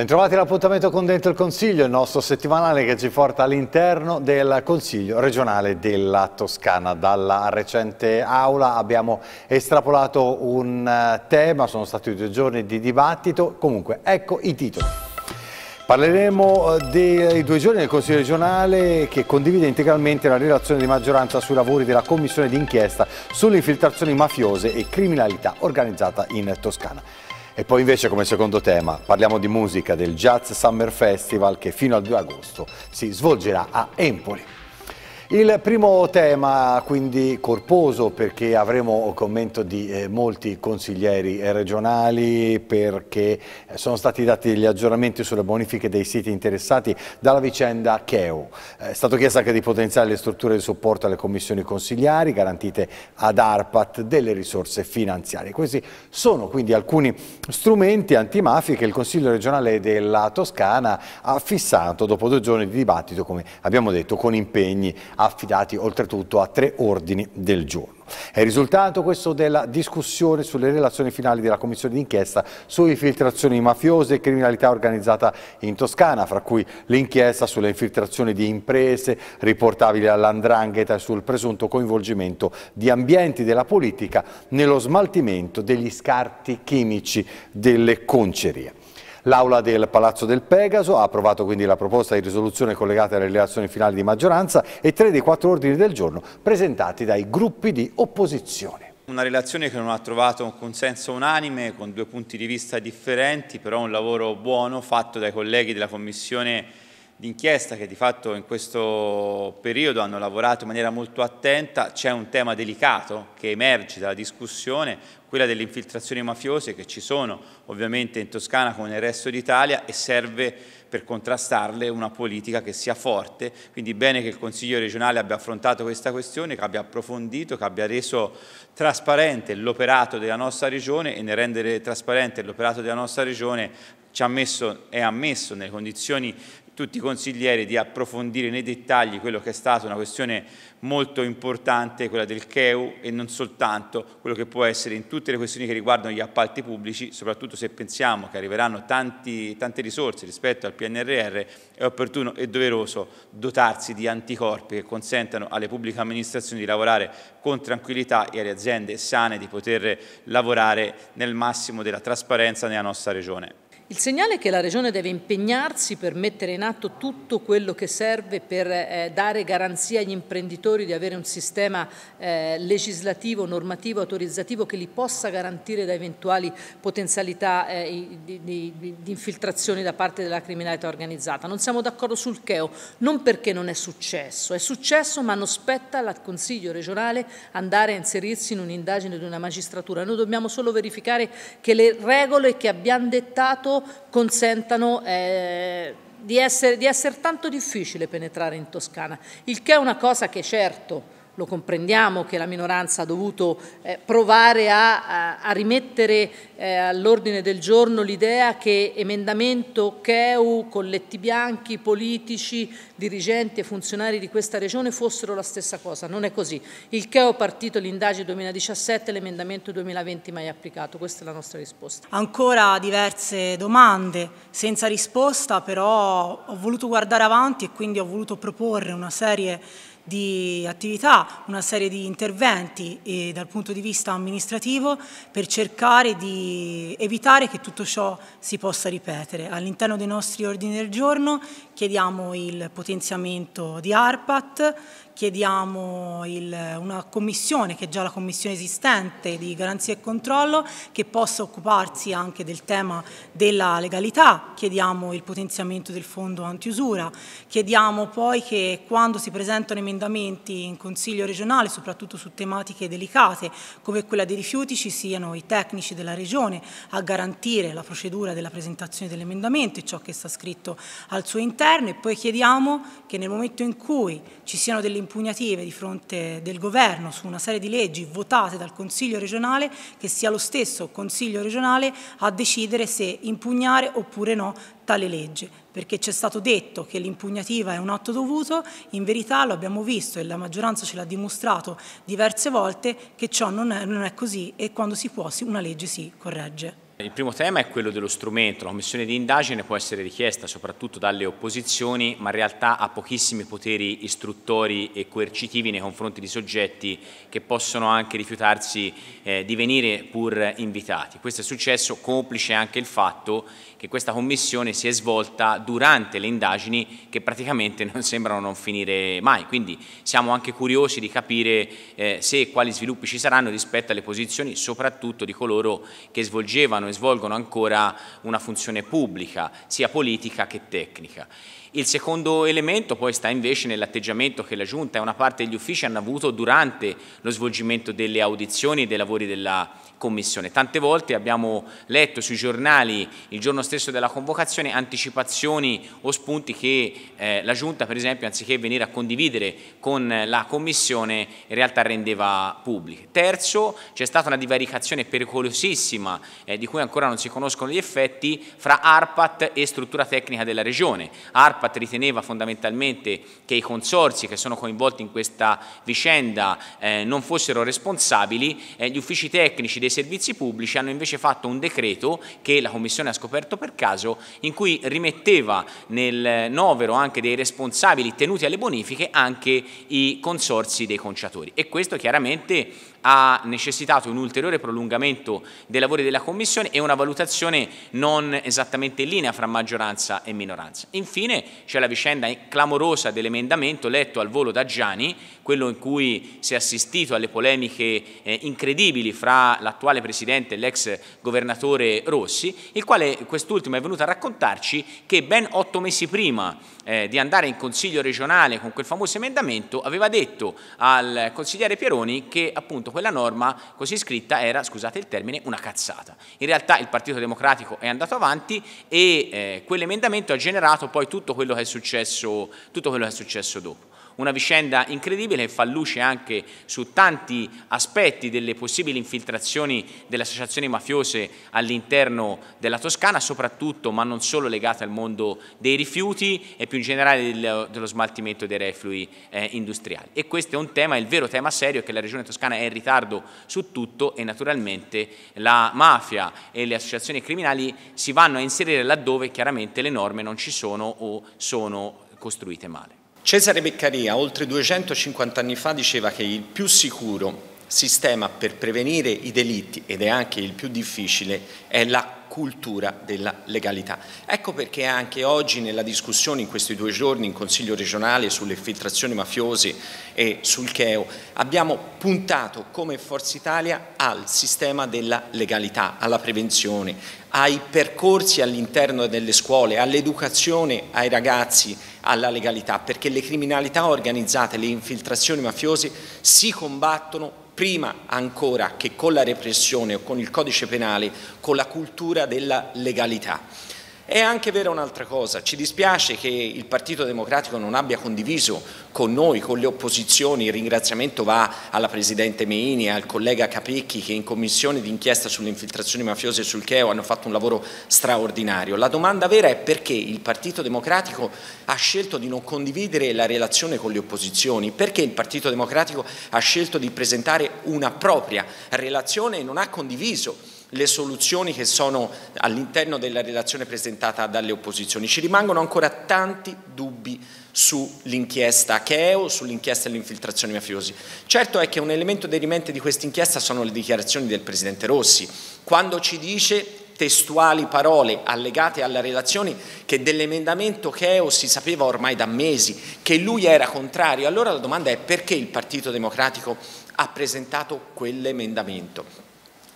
Bentrovati all'appuntamento con Dentro il Consiglio, il nostro settimanale che ci porta all'interno del Consiglio regionale della Toscana. Dalla recente aula abbiamo estrapolato un eh, tema, sono stati due giorni di dibattito, comunque ecco i titoli. Parleremo eh, dei due giorni del Consiglio regionale che condivide integralmente la relazione di maggioranza sui lavori della Commissione d'inchiesta sulle infiltrazioni mafiose e criminalità organizzata in Toscana. E poi invece come secondo tema parliamo di musica del Jazz Summer Festival che fino al 2 agosto si svolgerà a Empoli. Il primo tema quindi corposo perché avremo commento di eh, molti consiglieri regionali perché sono stati dati gli aggiornamenti sulle bonifiche dei siti interessati dalla vicenda Cheo. È stato chiesto anche di potenziare le strutture di supporto alle commissioni consigliari garantite ad ARPAT delle risorse finanziarie. Questi sono quindi alcuni strumenti antimafia che il Consiglio regionale della Toscana ha fissato dopo due giorni di dibattito, come abbiamo detto, con impegni affidati oltretutto a tre ordini del giorno. È il risultato questo della discussione sulle relazioni finali della commissione d'inchiesta su infiltrazioni mafiose e criminalità organizzata in Toscana, fra cui l'inchiesta sulle infiltrazioni di imprese riportabili all'andrangheta e sul presunto coinvolgimento di ambienti della politica nello smaltimento degli scarti chimici delle concerie. L'aula del Palazzo del Pegaso ha approvato quindi la proposta di risoluzione collegata alle relazioni finali di maggioranza e tre dei quattro ordini del giorno presentati dai gruppi di opposizione. Una relazione che non ha trovato un consenso unanime, con due punti di vista differenti, però un lavoro buono fatto dai colleghi della Commissione d'inchiesta che di fatto in questo periodo hanno lavorato in maniera molto attenta, c'è un tema delicato che emerge dalla discussione, quella delle infiltrazioni mafiose che ci sono ovviamente in Toscana come nel resto d'Italia e serve per contrastarle una politica che sia forte, quindi bene che il Consiglio regionale abbia affrontato questa questione, che abbia approfondito, che abbia reso trasparente l'operato della nostra regione e nel rendere trasparente l'operato della nostra regione ci ha messo, è ammesso nelle condizioni tutti i consiglieri di approfondire nei dettagli quello che è stata una questione molto importante, quella del CEU e non soltanto, quello che può essere in tutte le questioni che riguardano gli appalti pubblici, soprattutto se pensiamo che arriveranno tanti, tante risorse rispetto al PNRR, è opportuno e doveroso dotarsi di anticorpi che consentano alle pubbliche amministrazioni di lavorare con tranquillità e alle aziende sane di poter lavorare nel massimo della trasparenza nella nostra regione. Il segnale è che la Regione deve impegnarsi per mettere in atto tutto quello che serve per eh, dare garanzia agli imprenditori di avere un sistema eh, legislativo, normativo, autorizzativo che li possa garantire da eventuali potenzialità eh, di, di, di, infiltrazioni da parte della criminalità organizzata. Non siamo d'accordo sul Cheo, non perché non è successo, è successo ma non spetta al Consiglio regionale andare a inserirsi in un'indagine di una magistratura. Noi dobbiamo solo verificare che le regole che abbiamo dettato consentano eh, di, essere, di essere tanto difficile penetrare in Toscana, il che è una cosa che certo lo comprendiamo che la minoranza ha dovuto eh, provare a, a, a rimettere eh, all'ordine del giorno l'idea che emendamento, CEU, colletti bianchi, politici dirigenti e funzionari di questa regione fossero la stessa cosa. Non è così. Il che ho partito l'indagine 2017 l'emendamento 2020 mai applicato. Questa è la nostra risposta. Ancora diverse domande senza risposta, però ho voluto guardare avanti e quindi ho voluto proporre una serie di attività, una serie di interventi eh, dal punto di vista amministrativo per cercare di evitare che tutto ciò si possa ripetere. All'interno dei nostri ordini del giorno chiediamo il potere potenziamento di ARPAT chiediamo il, una commissione, che è già la commissione esistente di garanzia e controllo, che possa occuparsi anche del tema della legalità, chiediamo il potenziamento del fondo antiusura, chiediamo poi che quando si presentano emendamenti in Consiglio regionale, soprattutto su tematiche delicate come quella dei rifiuti, ci siano i tecnici della Regione a garantire la procedura della presentazione dell'emendamento e ciò che sta scritto al suo interno e poi chiediamo che nel momento in cui ci siano delle impugnative di fronte del governo su una serie di leggi votate dal Consiglio regionale che sia lo stesso Consiglio regionale a decidere se impugnare oppure no tale legge, perché c'è stato detto che l'impugnativa è un atto dovuto, in verità lo abbiamo visto e la maggioranza ce l'ha dimostrato diverse volte che ciò non è, non è così e quando si può una legge si corregge. Il primo tema è quello dello strumento, la commissione di indagine può essere richiesta soprattutto dalle opposizioni ma in realtà ha pochissimi poteri istruttori e coercitivi nei confronti di soggetti che possono anche rifiutarsi eh, di venire pur invitati. Questo è successo complice anche il fatto che questa commissione si è svolta durante le indagini che praticamente non sembrano non finire mai, quindi siamo anche curiosi di capire eh, se e quali sviluppi ci saranno rispetto alle posizioni soprattutto di coloro che svolgevano e svolgono ancora una funzione pubblica, sia politica che tecnica. Il secondo elemento poi sta invece nell'atteggiamento che la Giunta e una parte degli uffici hanno avuto durante lo svolgimento delle audizioni e dei lavori della Commissione. Tante volte abbiamo letto sui giornali il giorno stesso della convocazione anticipazioni o spunti che eh, la Giunta per esempio anziché venire a condividere con la Commissione in realtà rendeva pubbliche. Terzo, c'è stata una divaricazione pericolosissima eh, di cui ancora non si conoscono gli effetti fra ARPAT e struttura tecnica della Regione. ARPAT riteneva fondamentalmente che i consorsi che sono coinvolti in questa vicenda eh, non fossero responsabili, eh, gli uffici tecnici dei servizi pubblici hanno invece fatto un decreto che la Commissione ha scoperto per caso in cui rimetteva nel novero anche dei responsabili tenuti alle bonifiche anche i consorsi dei conciatori e questo chiaramente ha necessitato un ulteriore prolungamento dei lavori della Commissione e una valutazione non esattamente in linea fra maggioranza e minoranza. Infine c'è la vicenda clamorosa dell'emendamento letto al volo da Gianni, quello in cui si è assistito alle polemiche eh, incredibili fra l'attuale Presidente e l'ex Governatore Rossi, il quale quest'ultimo è venuto a raccontarci che ben otto mesi prima eh, di andare in Consiglio regionale con quel famoso emendamento aveva detto al consigliere Pieroni che appunto quando quella norma così scritta era, scusate il termine, una cazzata. In realtà il Partito Democratico è andato avanti e eh, quell'emendamento ha generato poi tutto quello che è successo, tutto quello che è successo dopo una vicenda incredibile che fa luce anche su tanti aspetti delle possibili infiltrazioni delle associazioni mafiose all'interno della Toscana, soprattutto ma non solo legate al mondo dei rifiuti e più in generale dello, smaltimento dei reflui eh, industriali. E questo è un tema, il vero tema serio, è che la Regione Toscana è in ritardo su tutto e naturalmente la mafia e le associazioni criminali si vanno a inserire laddove chiaramente le norme non ci sono o sono costruite male. Cesare Beccaria, oltre 250 anni fa, diceva che il più sicuro sistema per prevenire i delitti, ed è anche il più difficile, è la cultura della legalità. Ecco perché anche oggi nella discussione in questi due giorni in Consiglio regionale sulle infiltrazioni mafiose e sul CHEO abbiamo puntato come Forza Italia al sistema della legalità, alla prevenzione, ai percorsi all'interno delle scuole, all'educazione ai ragazzi alla legalità, perché le criminalità organizzate, le infiltrazioni mafiose si combattono prima ancora che con la repressione o con il codice penale, con la cultura della legalità. È anche vera un'altra cosa, ci dispiace che il Partito Democratico non abbia condiviso con noi, con le opposizioni, il ringraziamento va alla Presidente Meini e al collega Capecchi che in commissione d'inchiesta sulle infiltrazioni mafiose sul Cheo hanno fatto un lavoro straordinario. La domanda vera è perché il Partito Democratico ha scelto di non condividere la relazione con le opposizioni, perché il Partito Democratico ha scelto di presentare una propria relazione e non ha condiviso le soluzioni che sono all'interno della relazione presentata dalle opposizioni. Ci rimangono ancora tanti dubbi sull'inchiesta Cheo, sull'inchiesta infiltrazioni mafiosi. Certo è che un elemento derimente di questa inchiesta sono le dichiarazioni del Presidente Rossi, quando ci dice testuali parole allegate alla relazione che dell'emendamento Cheo si sapeva ormai da mesi, che lui era contrario. Allora la domanda è perché il Partito Democratico ha presentato quell'emendamento?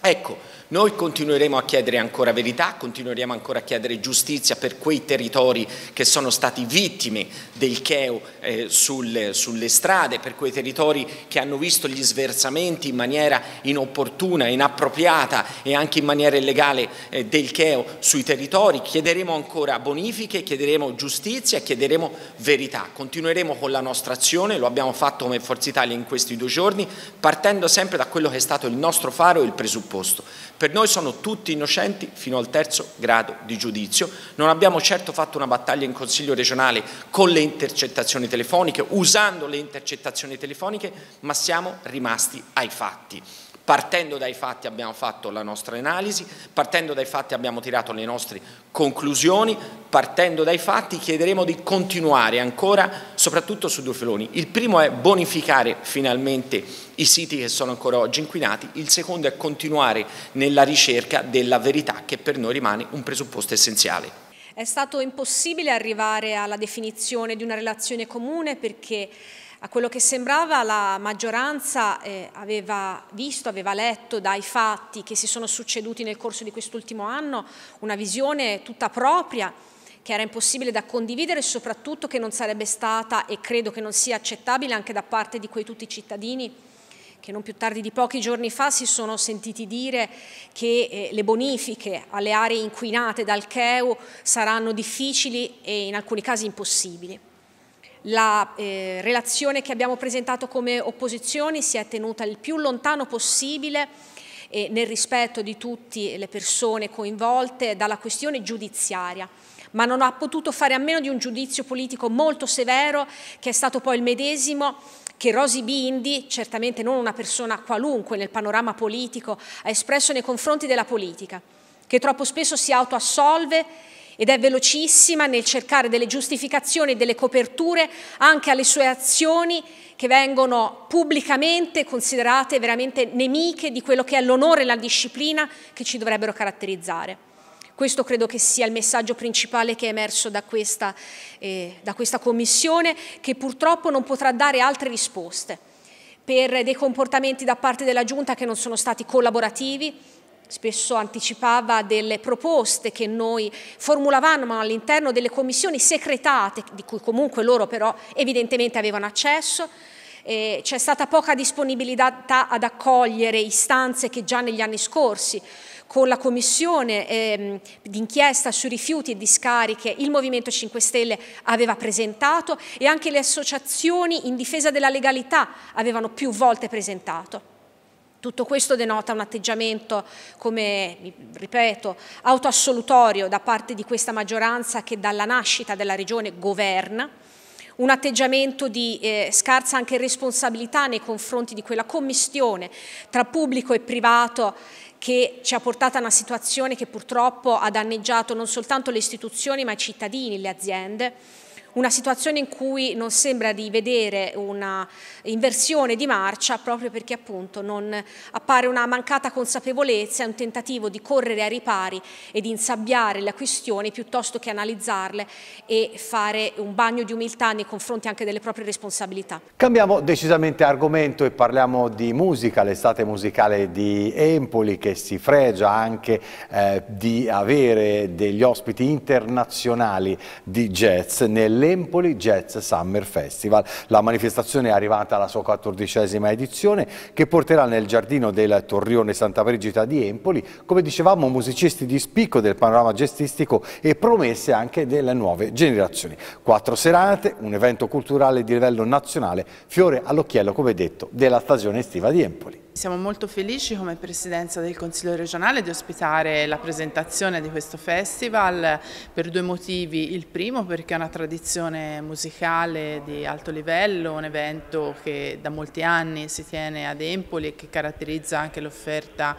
Ecco, noi continueremo a chiedere ancora verità, continueremo ancora a chiedere giustizia per quei territori che sono stati vittime del Cheo eh, sulle, sulle, strade, per quei territori che hanno visto gli sversamenti in maniera inopportuna, inappropriata e anche in maniera illegale eh, del Cheo sui territori. Chiederemo ancora bonifiche, chiederemo giustizia, chiederemo verità. Continueremo con la nostra azione, lo abbiamo fatto come Forza Italia in questi due giorni, partendo sempre da quello che è stato il nostro faro e il presupposto disposto. Per noi sono tutti innocenti fino al terzo grado di giudizio. Non abbiamo certo fatto una battaglia in Consiglio regionale con le intercettazioni telefoniche, usando le intercettazioni telefoniche, ma siamo rimasti ai fatti. Partendo dai fatti abbiamo fatto la nostra analisi, partendo dai fatti abbiamo tirato le nostre conclusioni, partendo dai fatti chiederemo di continuare ancora soprattutto su due filoni. Il primo è bonificare finalmente i siti che sono ancora oggi inquinati, il secondo è continuare nella ricerca della verità che per noi rimane un presupposto essenziale. È stato impossibile arrivare alla definizione di una relazione comune perché a quello che sembrava la maggioranza eh, aveva visto, aveva letto dai fatti che si sono succeduti nel corso di quest'ultimo anno una visione tutta propria che era impossibile da condividere e soprattutto che non sarebbe stata e credo che non sia accettabile anche da parte di quei tutti i cittadini che non più tardi di pochi giorni fa si sono sentiti dire che eh, le bonifiche alle aree inquinate dal CEU saranno difficili e in alcuni casi impossibili la eh, relazione che abbiamo presentato come opposizioni si è tenuta il più lontano possibile eh, nel rispetto di tutte le persone coinvolte dalla questione giudiziaria ma non ha potuto fare a meno di un giudizio politico molto severo che è stato poi il medesimo che Rosi Bindi, certamente non una persona qualunque nel panorama politico, ha espresso nei confronti della politica, che troppo spesso si autoassolve ed è velocissima nel cercare delle giustificazioni e delle coperture anche alle sue azioni che vengono pubblicamente considerate veramente nemiche di quello che è l'onore e la disciplina che ci dovrebbero caratterizzare. Questo credo che sia il messaggio principale che è emerso da questa, eh, da questa commissione, che purtroppo non potrà dare altre risposte per dei comportamenti da parte della Giunta che non sono stati collaborativi, spesso anticipava delle proposte che noi formulavamo all'interno delle commissioni secretate, di cui comunque loro però evidentemente avevano accesso. Eh, c'è stata poca disponibilità ad accogliere istanze che già negli anni scorsi con la commissione eh, d'inchiesta sui rifiuti e discariche il Movimento 5 Stelle aveva presentato e anche le associazioni in difesa della legalità avevano più volte presentato. Tutto questo denota un atteggiamento, come ripeto, autoassolutorio da parte di questa maggioranza che dalla nascita della regione governa, un atteggiamento di eh, scarsa anche responsabilità nei confronti di quella commistione tra pubblico e privato che ci ha portato a una situazione che purtroppo ha danneggiato non soltanto le istituzioni ma i cittadini, le aziende una situazione in cui non sembra di vedere una inversione di marcia proprio perché appunto non appare una mancata consapevolezza, un tentativo di correre ai ripari e di insabbiare le questioni piuttosto che analizzarle e fare un bagno di umiltà nei confronti anche delle proprie responsabilità. Cambiamo decisamente argomento e parliamo di musica, l'estate musicale di Empoli che si fregia anche eh, di avere degli ospiti internazionali di jazz nelle l'Empoli Jazz Summer Festival. La manifestazione è arrivata alla sua quattordicesima edizione che porterà nel giardino del Torrione Santa Brigida di Empoli, come dicevamo, musicisti di spicco del panorama gestistico e promesse anche delle nuove generazioni. Quattro serate, un evento culturale di livello nazionale, fiore all'occhiello, come detto, della stagione estiva di Empoli. Siamo molto felici come Presidenza del Consiglio regionale di ospitare la presentazione di questo festival per due motivi. Il primo perché è una tradizione musicale di alto livello, un evento che da molti anni si tiene ad Empoli e che caratterizza anche l'offerta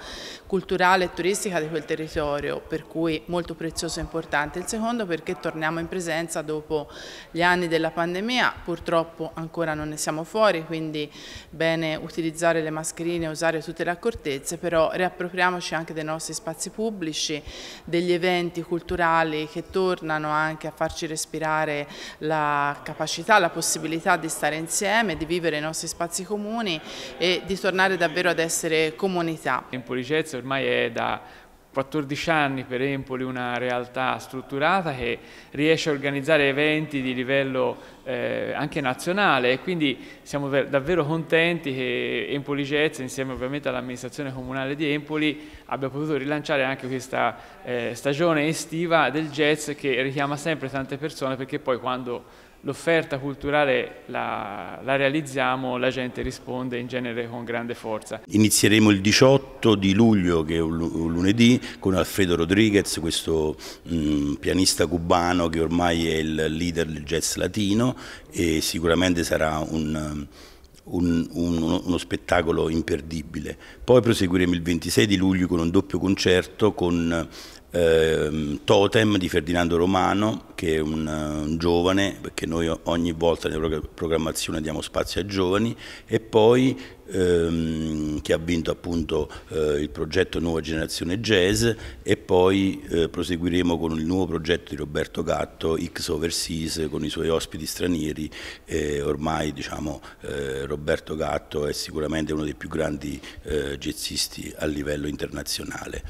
culturale e turistica di quel territorio, per cui molto prezioso e importante. Il secondo perché torniamo in presenza dopo gli anni della pandemia, purtroppo ancora non ne siamo fuori, quindi bene utilizzare le mascherine bisogna usare tutte le accortezze, però riappropriamoci anche dei nostri spazi pubblici, degli eventi culturali che tornano anche a farci respirare la capacità, la possibilità di stare insieme, di vivere i nostri spazi comuni e di tornare davvero ad essere comunità. Il In Policezza ormai è da 14 anni per Empoli una realtà strutturata che riesce a organizzare eventi di livello eh, anche nazionale e quindi siamo davvero contenti che Empoli Jazz insieme ovviamente all'amministrazione comunale di Empoli abbia potuto rilanciare anche questa eh, stagione estiva del jazz che richiama sempre tante persone perché poi quando l'offerta culturale la, la, realizziamo, la gente risponde in genere con grande forza. Inizieremo il 18 di luglio, che è un lunedì, con Alfredo Rodriguez, questo mh, mm, pianista cubano che ormai è il leader del jazz latino e sicuramente sarà un... Un, un, uno spettacolo imperdibile. Poi proseguiremo il 26 di luglio con un doppio concerto con eh, Totem di Ferdinando Romano, che è un, eh, un, giovane, perché noi ogni volta nella programmazione diamo spazio ai giovani, e poi ehm, che ha vinto appunto eh, il progetto Nuova Generazione Jazz e poi eh, proseguiremo con il nuovo progetto di Roberto Gatto, X Overseas, con i suoi ospiti stranieri. ormai diciamo, eh, Roberto Gatto è sicuramente uno dei più grandi eh, jazzisti a livello internazionale.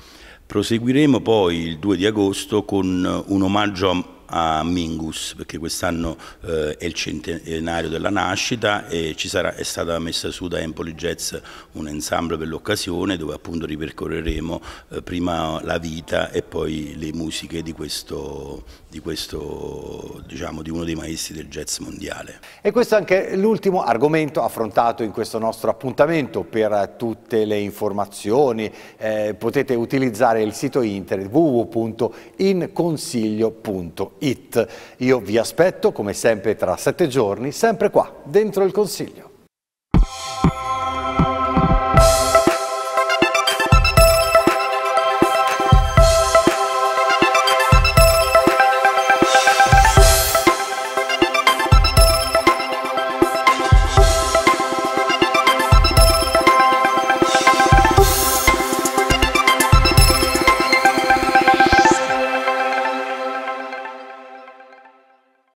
Proseguiremo poi il 2 di agosto con un omaggio a Mingus perché quest'anno eh, è il centenario della nascita e ci sarà, è stata messa su da Empoli Jazz un ensemble per l'occasione dove appunto ripercorreremo eh, prima la vita e poi le musiche di questo, di questo diciamo di uno dei maestri del jazz mondiale. E questo è anche l'ultimo argomento affrontato in questo nostro appuntamento per tutte le informazioni eh, potete utilizzare il sito internet www.inconsiglio.it it. Io vi aspetto come sempre tra sette giorni, sempre qua, dentro il Consiglio.